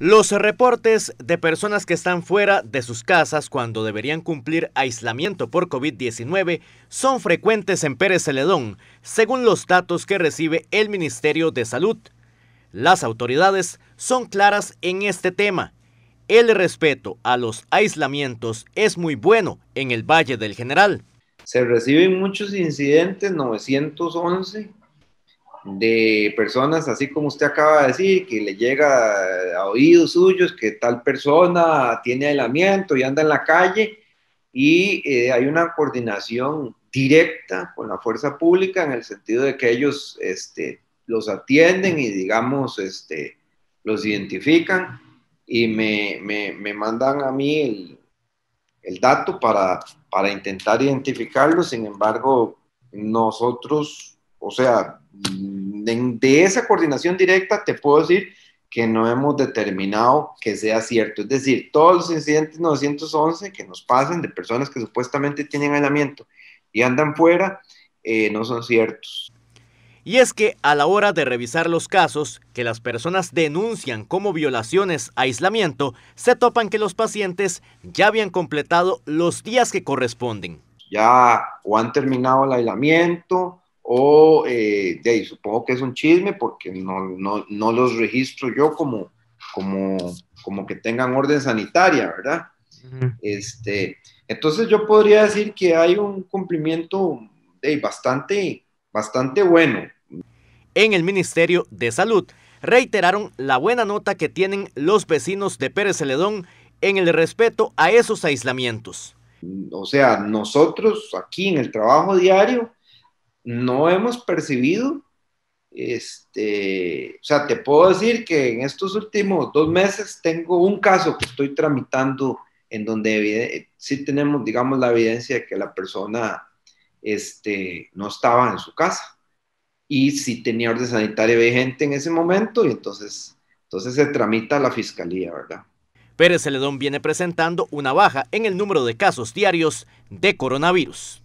Los reportes de personas que están fuera de sus casas cuando deberían cumplir aislamiento por COVID-19 son frecuentes en Pérez Celedón, según los datos que recibe el Ministerio de Salud. Las autoridades son claras en este tema. El respeto a los aislamientos es muy bueno en el Valle del General. Se reciben muchos incidentes, 911, de personas, así como usted acaba de decir, que le llega a oídos suyos que tal persona tiene aislamiento y anda en la calle, y eh, hay una coordinación directa con la fuerza pública en el sentido de que ellos este, los atienden y, digamos, este, los identifican y me, mandan a mí el, el dato para, para intentar identificarlos. Sin embargo, nosotros o sea, de esa coordinación directa te puedo decir que no hemos determinado que sea cierto. Es decir, todos los incidentes 911 que nos pasan de personas que supuestamente tienen aislamiento y andan fuera, eh, no son ciertos. Y es que a la hora de revisar los casos que las personas denuncian como violaciones a aislamiento, se topan que los pacientes ya habían completado los días que corresponden. Ya o han terminado el aislamiento, o eh, supongo que es un chisme porque no, los registro yo como, como, como que tengan orden sanitaria, ¿verdad? este, entonces yo podría decir que hay un cumplimiento bastante, bastante bueno. En el Ministerio de Salud reiteraron la buena nota que tienen los vecinos de Pérez Celedón en el respeto a esos aislamientos. O sea, nosotros aquí en el trabajo diario, no hemos percibido. Este, o sea, te puedo decir que en estos últimos dos meses tengo un caso que estoy tramitando en donde sí tenemos, digamos, la evidencia de que la persona este, no estaba en su casa y si tenía orden sanitaria vigente en ese momento y entonces, entonces se tramita la fiscalía, ¿verdad? Pérez Celedón viene presentando una baja en el número de casos diarios de coronavirus.